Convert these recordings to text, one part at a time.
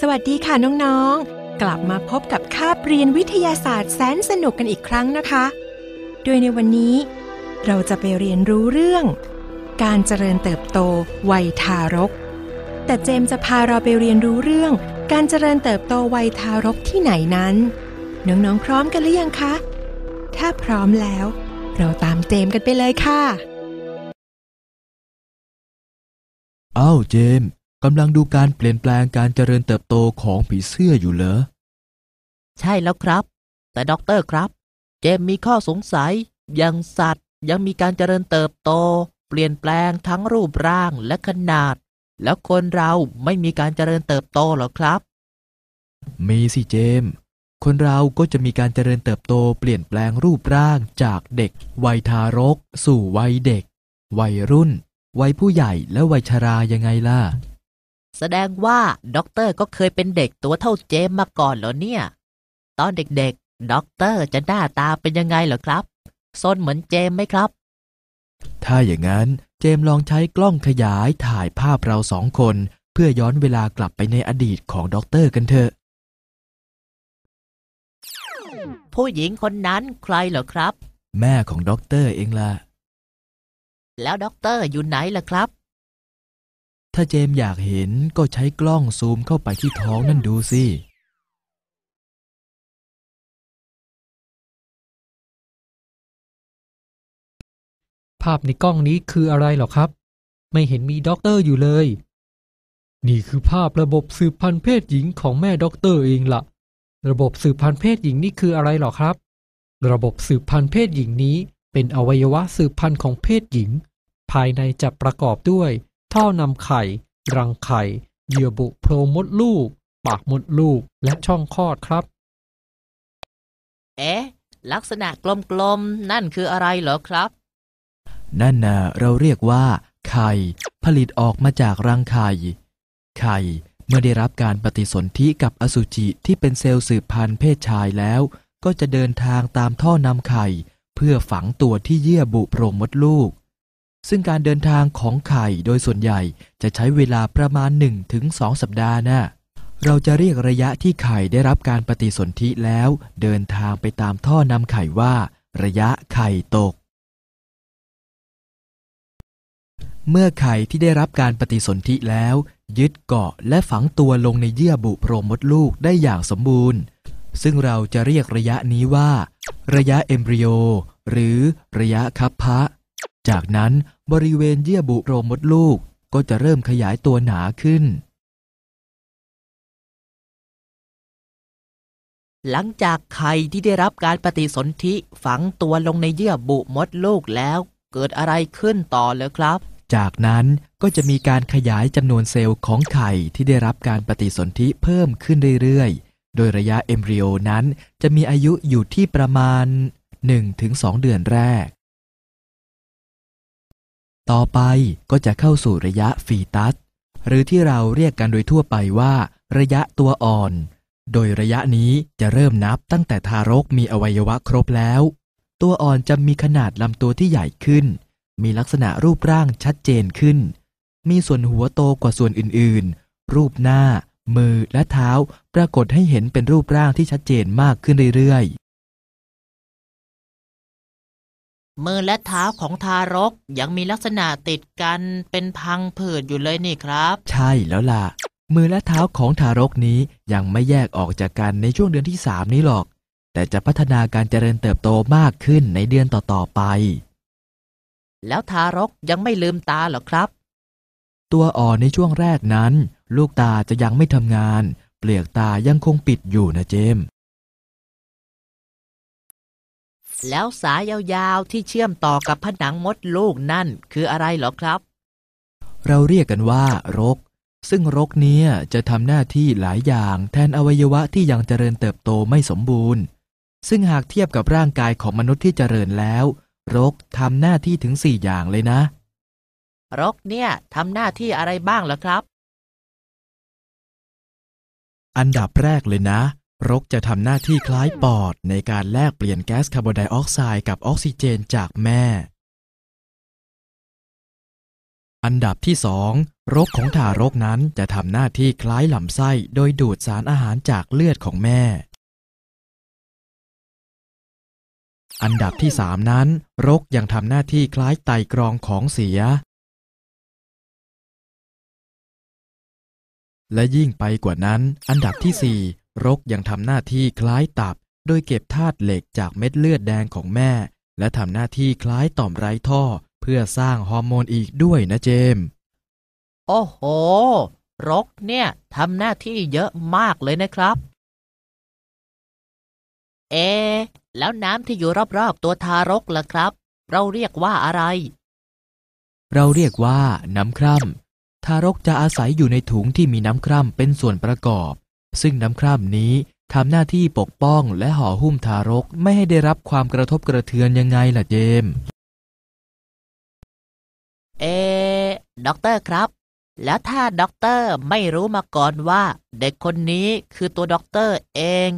สวัสดีค่ะน้องๆ กลับมาพบกับคาบเรียนวิทยาศาสตร์แสนสนุกกันอีกครั้งนะคะ โดยในวันนี้ เราจะไปเรียนรู้เรื่อง การเจริญเติบโตวัยทารก แต่เจมจะพาเราไปเรียนรู้เรื่อง การเจริญเติบโตวัยทารกที่ไหนนั้น น้องๆ พร้อมกันหรือยังคะ ถ้าพร้อมแล้ว เราตามเจมกันไปเลยค่ะอ้าว เจมกำลังดูการเปลี่ยนแปลงการเจริญเติบโตของผีเสื้ออยู่เหรอใช่แล้วครับ แต่ด็อกเตอร์ครับ เจมมีข้อสงสัย ยังสัตว์ยังมีการเจริญเติบโต เปลี่ยนแปลงทั้งรูปร่างและขนาด แล้วคนเราไม่มีการเจริญเติบโตหรอครับ มีสิเจม คนเราก็จะมีการเจริญเติบโตเปลี่ยนแปลงรูปร่างจากเด็กวัยทารก สู่วัยเด็กวัยรุ่น วัยผู้ใหญ่และวัยชรายังไงล่ะแสดงว่าด็อกเตอร์ก็เคยเป็นเด็กตัวเท่าเจมมาก่อนเหรอเนี่ย ตอนเด็กๆด็อกเตอร์จะหน้าตาเป็นยังไงเหรอครับซนเหมือนเจมไหมครับ ถ้าอย่างนั้นเจมลองใช้กล้องขยายถ่ายภาพเราสองคน เพื่อย้อนเวลากลับไปในอดีตของด็อกเตอร์กันเถอะผู้หญิงคนนั้นใครเหรอครับ แม่ของด็อกเตอร์เองล่ะแล้วด็อกเตอร์อยู่ไหนล่ะครับถ้าเจมอยากเห็นก็ใช้กล้องซูมเข้าไปที่ท้องนั่นดูสิ ภาพในกล้องนี้คืออะไรหรอครับ ไม่เห็นมี ด็อกเตอร์อยู่เลย นี่คือภาพระบบสืบพันธุ์เพศหญิงของแม่ด็อกเตอร์เองละ่ะ ระบบสืบพันธุ์เพศหญิงนี่คืออะไรหรอครับ ระบบสืบพันธุ์เพศหญิงนี้เป็นอวัยวะสืบพันธุ์ของเพศหญิง ภายในจะประกอบด้วยท่อนำไข่รังไข่เหยื่อบุโพรงมดลูก ปากมดลูกและช่องคลอดครับ เอ๊ะ ลักษณะกลมๆ นั่นคืออะไรเหรอครับ นั่นน่ะเราเรียกว่า ไข่ผลิตออกมาจากรังไข่ไข่เมื่อได้รับการปฏิสนธิกับอสุจิ ที่เป็นเซลล์สืบพันธุ์เพศชายแล้ว ก็จะเดินทางตามท่อนำไข่เพื่อฝังตัวที่เยื่อบุโพรงมดลูกซึ่งการเดินทางของไข่โดยส่วนใหญ่จะใช้เวลาประมาณ1-2สัปดาห์นะ่ะเราจะเรียกระยะที่ไข่ได้รับการปฏิสนธิแล้ว เดินทางไปตามท่อนำไข่ว่า ระยะไข่ตก เมื่อไข่ที่ได้รับการปฏิสนธิแล้ว ยึดเกาะและฝังตัวลงในเยื่อบุโพรงมดลูกได้อย่างสมบูรณ์ ซึ่งเราจะเรียกระยะนี้ว่าระยะเอมบริโอหรือ ระยะคับพะจากนั้นบริเวณเยื่อบุโพรงมดลูกก็จะเริ่มขยายตัวหนาขึ้น หลังจากไข่ที่ได้รับการปฏิสนธิฝังตัวลงในเยื่อบุมดลูกแล้ว เกิดอะไรขึ้นต่อเลยครับ จากนั้นก็จะมีการขยายจำนวนเซลล์ของไข่ที่ได้รับการปฏิสนธิเพิ่มขึ้นเรื่อยๆ โดยระยะเอมบริโอนั้นจะมีอายุอยู่ที่ประมาณ1-2เดือนแรกต่อไปก็จะเข้าสู่ระยะฟีตัสหรือที่เราเรียกกันโดยทั่วไปว่า ระยะตัวอ่อน โดยระยะนี้จะเริ่มนับตั้งแต่ทารกมีอวัยวะครบแล้ว ตัวอ่อนจะมีขนาดลำตัวที่ใหญ่ขึ้น มีลักษณะรูปร่างชัดเจนขึ้น มีส่วนหัวโตกว่าส่วนอื่นๆ รูปหน้า มือและเท้าปรากฏให้เห็นเป็นรูปร่างที่ชัดเจนมากขึ้นเรื่อยมือและเท้าของทารกยังมีลักษณะติดกันเป็นพังผืดอยู่เลยนี่ครับ ใช่แล้วล่ะ มือและเท้าของทารกนี้ยังไม่แยกออกจากกันในช่วงเดือนที่สามนี้หรอก แต่จะพัฒนาการเจริญเติบโตมากขึ้นในเดือนต่อๆไป แล้วทารกยังไม่ลืมตาหรอครับ ตัวอ่อนในช่วงแรกนั้น ลูกตาจะยังไม่ทำงาน เปลือกตายังคงปิดอยู่นะเจมแล้วสายยาวๆ ที่เชื่อมต่อกับผนังมดลูกนั่นคืออะไรหรอครับ เราเรียกกันว่ารก ซึ่งรกเนี้ยจะทำหน้าที่หลายอย่าง แทนอวัยวะที่ยังเจริญเติบโตไม่สมบูรณ์ ซึ่งหากเทียบกับร่างกายของมนุษย์ที่เจริญแล้วรกทำหน้าที่ถึงสี่อย่างเลยนะ รกเนี่ยทำหน้าที่อะไรบ้างเหรอครับ อันดับแรกเลยนะรกจะทำหน้าที่คล้ายปอด ในการแลกเปลี่ยนแก๊สคาร์บอนไดออกไซด์กับออกซิเจนจากแม่ อันดับที่สองรกของทารกนั้นจะทำหน้าที่คล้ายลำไส้โดยดูดสารอาหารจากเลือดของแม่ อันดับที่สามนั้น รกยังทำหน้าที่คล้ายไตกรองของเสีย และยิ่งไปกว่านั้น อันดับที่ส่รกยังทำหน้าที่คล้ายตับ โดยเก็บธาตุเหล็กจากเม็ดเลือดแดงของแม่ และทำหน้าที่คล้ายต่อมไร้ท่อ เพื่อสร้างฮอร์โมนอีกด้วยนะเจม โอ้โห รกเนี่ยทำหน้าที่เยอะมากเลยนะครับ เอ แล้วน้ำที่อยู่รอบๆตัวทารกล่ะครับ เราเรียกว่าอะไร เราเรียกว่าน้ำคร่ำทารกจะอาศัยอยู่ในถุงที่มีน้ำคร่ำเป็นส่วนประกอบซึ่งน้ำคร่ำนี้ทำหน้าที่ปกป้องและห่อหุ้มทารกไม่ให้ได้รับความกระทบกระเทือนยังไงล่ะเจมเอ ด็อกเตอร์ครับ แล้วถ้าด็อกเตอร์ไม่รู้มาก่อนว่า เด็กคนนี้คือตัวด็อกเตอร์เอง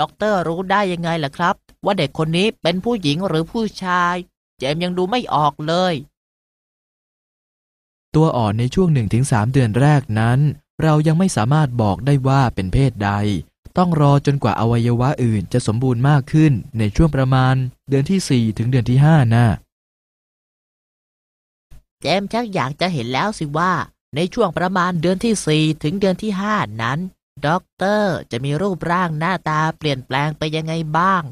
ด็อกเตอร์รู้ได้ยังไงล่ะครับ ว่าเด็กคนนี้เป็นผู้หญิงหรือผู้ชาย เจมยังดูไม่ออกเลย ตัวอ่อนในช่วง1-3เดือนแรกนั้นเรายังไม่สามารถบอกได้ว่าเป็นเพศใด ต้องรอจนกว่าอวัยวะอื่นจะสมบูรณ์มากขึ้นในช่วงประมาณ เดือนที่4ถึงเดือนที่5นะ่ะเจมชักอยากจะเห็นแล้วสิว่า ในช่วงประมาณเดือนที่4ถึงเดือนที่5นั้น ด็อกเตอร์จะมีรูปร่างหน้าตาเปลี่ยนแปลงไปยังไงบ้าง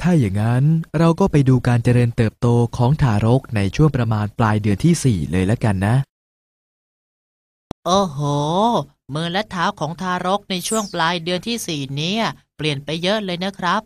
ถ้าอย่างนั้นเราก็ไปดูการเจริญเติบโตของทารกในช่วงประมาณปลายเดือนที่ 4 เลยละกันนะโอ้โห มือและเท้าของทารกในช่วงปลายเดือนที่สี่นี้เปลี่ยนไปเยอะเลยนะครับ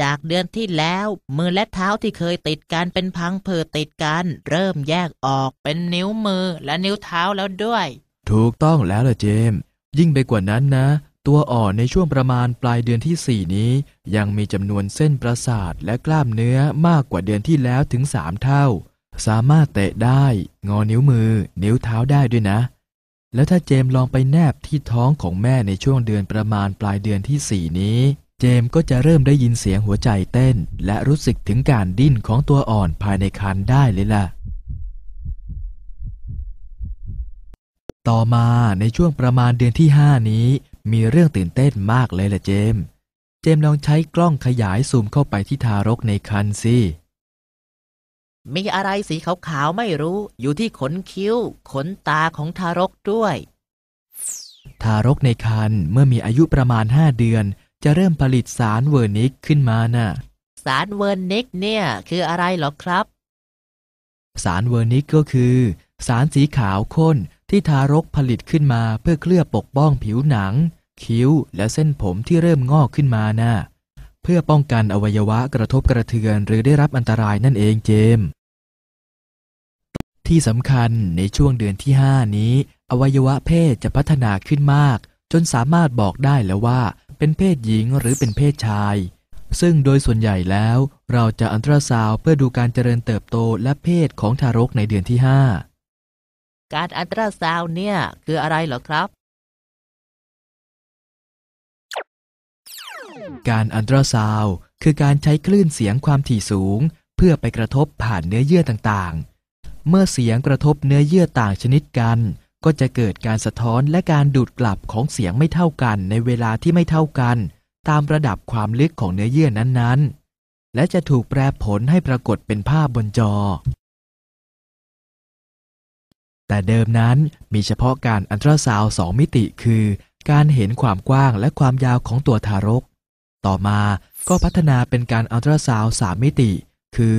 จากเดือนที่แล้ว มือและเท้าที่เคยติดกัน เป็นพังผืติดกัน เริ่มแยกออกเป็นนิ้วมือและนิ้วเท้าแล้วด้วย ถูกต้องแล้วล่ะเจม ยิ่งไปกว่านั้นนะ ตัวอ่อนในช่วงประมาณปลายเดือนที่สี่นี้ ยังมีจำนวนเส้นประสาทและกล้ามเนื้อมากกว่าเดือนที่แล้วถึงสามเท่า สามารถเตะได้งอนิ้วมือ นิ้วเท้าได้ด้วยนะแล้วถ้าเจมลองไปแนบที่ท้องของแม่ในช่วงเดือนประมาณปลายเดือนที่ 4 นี้ เจมก็จะเริ่มได้ยินเสียงหัวใจเต้น และรู้สึกถึงการดิ้นของตัวอ่อนภายในครรภ์ได้เลยล่ะ ต่อมาในช่วงประมาณเดือนที่ 5 นี้ มีเรื่องตื่นเต้นมากเลยล่ะเจม เจมลองใช้กล้องขยายซูมเข้าไปที่ทารกในครรภ์สิมีอะไรสีขาวๆ ไม่รู้ อยู่ที่ขนคิ้ว ขนตาของทารกด้วย ทารกในครรภ์เมื่อมีอายุประมาณห้าเดือน จะเริ่มผลิตสารเวอร์นิกขึ้นมานะ่ะ สารเวอร์นิกเนี่ยคืออะไรหรอครับ สารเวอร์นิกก็คือ สารสีขาวข้นที่ทารกผลิตขึ้นมาเพื่อเคลือบปกป้องผิวหนัง คิ้วและเส้นผมที่เริ่มงอกขึ้นมานะ่ะ เพื่อป้องกันอวัยวะกระทบกระเทือนหรือได้รับอันตรายนั่นเองเจมที่สำคัญในช่วงเดือนที่ 5 นี้ อวัยวะเพศจะพัฒนาขึ้นมาก จนสามารถบอกได้แล้วว่า เป็นเพศหญิงหรือเป็นเพศชาย ซึ่งโดยส่วนใหญ่แล้ว เราจะอันตราซาวเพื่อดูการเจริญเติบโตและเพศของทารกในเดือนที่ 5 การอันตราซาวเนี่ยคืออะไรเหรอครับ การอันตราซาวคือการใช้คลื่นเสียงความถี่สูง เพื่อไปกระทบผ่านเนื้อเยื่อต่างเมื่อเสียงกระทบเนื้อเยื่อต่างชนิดกัน ก็จะเกิดการสะท้อนและการดูดกลับของเสียงไม่เท่ากันในเวลาที่ไม่เท่ากัน ตามระดับความลึกของเนื้อเยื่อนั้นๆ และจะถูกแปรผลให้ปรากฏเป็นภาพบนจอ แต่เดิมนั้นมีเฉพาะการอันตราซาวสองมิติคือการเห็นความกว้างและความยาวของตัวทารก ต่อมาก็พัฒนาเป็นการอัลตราซาวสามมิติ คือ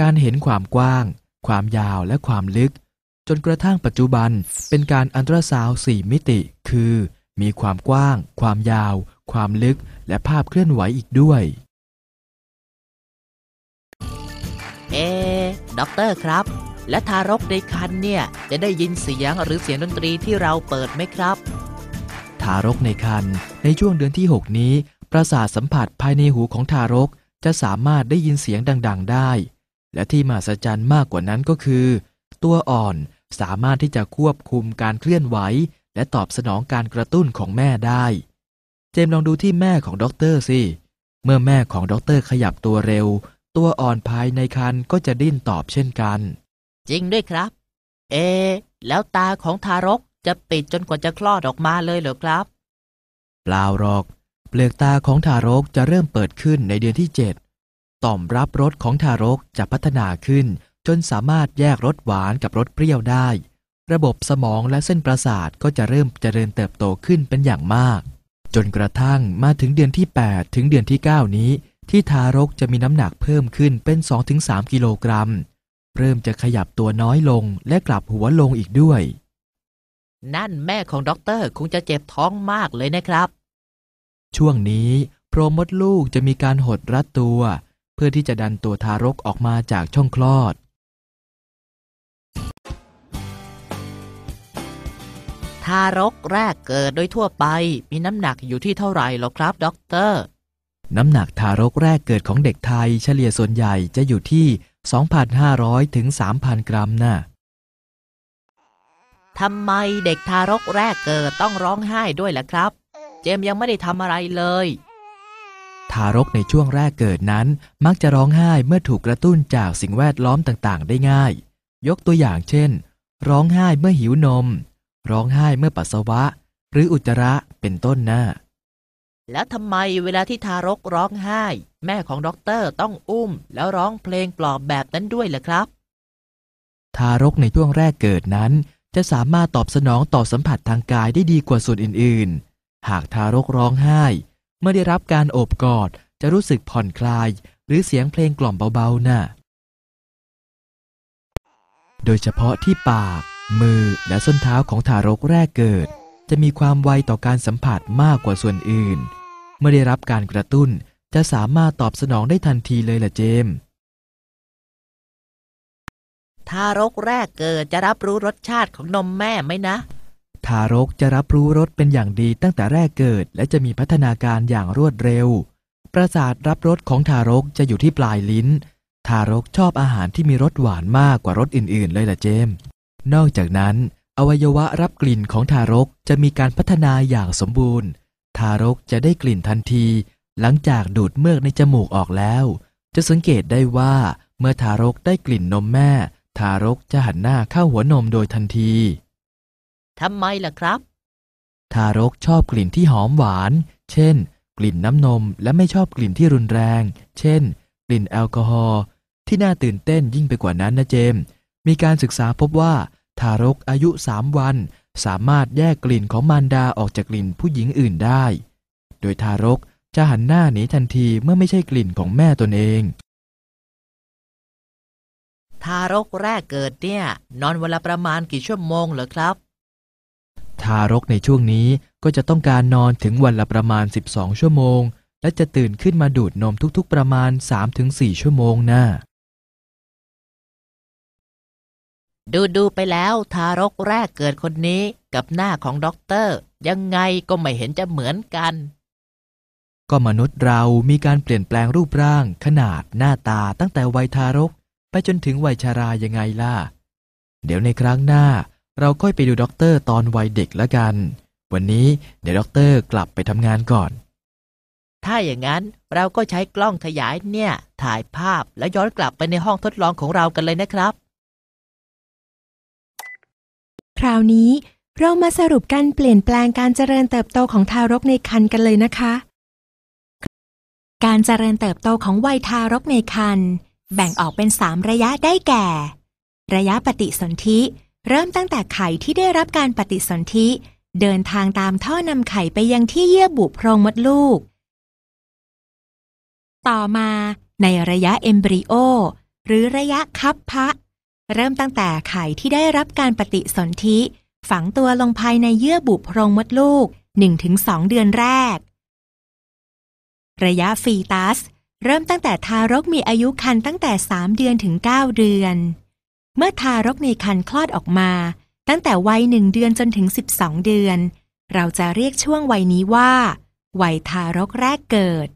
การเห็นความกว้างความยาวและความลึก จนกระทั่งปัจจุบันเป็นการอันตราซาวสี่มิติ คือ มีความกว้าง ความยาว ความลึกและภาพเคลื่อนไหวอีกด้วยเอด็อกเตอร์ครับ และทารกในครรภ์เนี่ย จะได้ยินเสียงหรือเสียงดนตรีที่เราเปิดไหมครับ ทารกในครรภ์ในช่วงเดือนที่ 6 นี้ประสาทสัมผัสภายในหูของทารกจะสามารถได้ยินเสียงดัง ๆได้และที่มหัศจรรย์มากกว่านั้นก็คือ ตัวอ่อนสามารถที่จะควบคุมการเคลื่อนไหว และตอบสนองการกระตุ้นของแม่ได้ เจมลองดูที่แม่ของด็อกเตอร์สิเมื่อแม่ของด็อกเตอร์ขยับตัวเร็ว ตัวอ่อนภายในคันก็จะดิ้นตอบเช่นกัน จริงด้วยครับ เอ แล้วตาของทารกจะปิดจนกว่าจะคลอดออกมาเลยเหรอครับเปล่าหรอก เปลือกตาของทารกจะเริ่มเปิดขึ้นในเดือนที่เจ็ดต่อมรับรสของทารกจะพัฒนาขึ้น จนสามารถแยกรสหวานกับรสเปรี้ยวได้ ระบบสมองและเส้นประสาทก็จะเริ่มเจริญเติบโตขึ้นเป็นอย่างมาก จนกระทั่งมาถึงเดือนที่ 8 ถึงเดือนที่ 9 นี้ ที่ทารกจะมีน้ำหนักเพิ่มขึ้นเป็น 2-3 กิโลกรัมเริ่มจะขยับตัวน้อยลง และกลับหัวลงอีกด้วย นั่นแม่ของด็อกเตอร์คงจะเจ็บท้องมากเลยนะครับ ช่วงนี้โพรมดลูกจะมีการหดรัดตัวพื่อที่จะดันตัวทารกออกมาจากช่องคลอด ทารกแรกเกิดโดยทั่วไป มีน้ำหนักอยู่ที่เท่าไหร่หรอครับด็อกเตอร์ น้ำหนักทารกแรกเกิดของเด็กไทยเฉลี่ยส่วนใหญ่จะอยู่ที่ 2,500 ถึง 3,000 กรัมนะ่ะทำไมเด็กทารกแรกเกิดต้องร้องไห้ด้วยล่ะครับ เจมยังไม่ได้ทำอะไรเลยทารกในช่วงแรกเกิดนั้นมักจะร้องไห้เมื่อถูกกระตุ้นจากสิ่งแวดล้อมต่างๆได้ง่าย ยกตัวอย่างเช่น ร้องไห้เมื่อหิวนม ร้องไห้เมื่อปัสสาวะ หรืออุจจาระเป็นต้นนะาแล้วทำไมเวลาที่ทารกร้องไห้ แม่ของด็อกเตอร์ต้องอุ้มแล้วร้องเพลงปลอบแบบนั้นด้วยล่ะครับ ทารกในช่วงแรกเกิดนั้น จะสามารถตอบสนองต่อสัมผัสทางกายได้ดีกว่าส่วนอื่นๆ หากทารกร้องไห้เมื่อได้รับการโอบกอดจะรู้สึกผ่อนคลายหรือเสียงเพลงกล่อมเบาๆนะ่ะ โดยเฉพาะที่ปาก มือและส้นเท้าของทารกแรกเกิด จะมีความไวต่อการสัมผัสมากกว่าส่วนอื่น เมื่อได้รับการกระตุ้นจะสามารถตอบสนองได้ทันทีเลยล่ะเจม ทารกแรกเกิดจะรับรู้รสชาติของนมแม่ไหมนะทารกจะรับรู้รสเป็นอย่างดีตั้งแต่แรกเกิดและจะมีพัฒนาการอย่างรวดเร็ว ประสาทรับรสของทารกจะอยู่ที่ปลายลิ้น ทารกชอบอาหารที่มีรสหวานมากกว่ารสอื่นๆเลยล่ะเจม นอกจากนั้น อวัยวะรับกลิ่นของทารกจะมีการพัฒนาอย่างสมบูรณ์ ทารกจะได้กลิ่นทันที หลังจากดูดเมือกในจมูกออกแล้ว จะสังเกตได้ว่าเมื่อทารกได้กลิ่นนมแม่ ทารกจะหันหน้าเข้าหัวนมโดยทันทีทำไมล่ะครับ ทารกชอบกลิ่นที่หอมหวาน เช่น กลิ่นน้ำนมและไม่ชอบกลิ่นที่รุนแรง เช่น กลิ่นแอลกอฮอล์ที่น่าตื่นเต้นยิ่งไปกว่านั้นนะเจม มีการศึกษาพบว่า ทารกอายุ3วันสามารถแยกกลิ่นของมารดาออกจากกลิ่นผู้หญิงอื่นได้ โดยทารกจะหันหน้าหนีทันทีเมื่อไม่ใช่กลิ่นของแม่ตนเอง ทารกแรกเกิดเนี่ย นอนเวลาประมาณกี่ชั่วโมงเหรอครับทารกในช่วงนี้ก็จะต้องการนอนถึงวันละประมาณ 12 ชั่วโมง และจะตื่นขึ้นมาดูดนมทุกๆประมาณ 3-4 ชั่วโมงนะ่ะดูดูไปแล้ว ทารกแรกเกิดคนนี้กับหน้าของด็อกเตอร์ ยังไงก็ไม่เห็นจะเหมือนกัน ก็มนุษย์เรามีการเปลี่ยนแปลงรูปร่าง ขนาดหน้าตาตั้งแต่วัยทารก ไปจนถึงวัยชารายังไงล่ะ เดี๋ยวในครั้งหน้าเราค่อยไปดูด็อกเตอร์ตอนวัยเด็กละกัน วันนี้ เดี๋ยวด็อกเตอร์กลับไปทำงานก่อน ถ้าอย่างนั้นเราก็ใช้กล้องขยายเนี่ย ถ่ายภาพแล้วย้อนกลับไปในห้องทดลองของเรากันเลยนะครับ คราวนี้เรามาสรุปการเปลี่ยนแปลงการเจริญเติบโตของทารกในครรภ์กันเลยนะคะ การเจริญเติบโตของวัยทารกในครรภ์แบ่งออกเป็น3ระยะได้แก่ ระยะปฏิสนธิเริ่มตั้งแต่ไข่ที่ได้รับการปฏิสนธิเดินทางตามท่อนำไข่ไปยังที่เยื่อบุโพรงมดลูก ต่อมา ในระยะเอมบริโอ หรือระยะคับพะเริ่มตั้งแต่ไข่ที่ได้รับการปฏิสนธิฝังตัวลงภายในเยื่อบุโพรงมดลูก1-2 เดือนแรก ระยะฟีตัส เริ่มตั้งแต่ทารกมีอายุครรภ์ตั้งแต่ 3 เดือนถึง9เดือนเมื่อทารกในครรภ์คลอดออกมา ตั้งแต่วัยหนึ่งเดือนจนถึง 12 เดือน เราจะเรียกช่วงวัยนี้ว่า วัยทารกแรกเกิด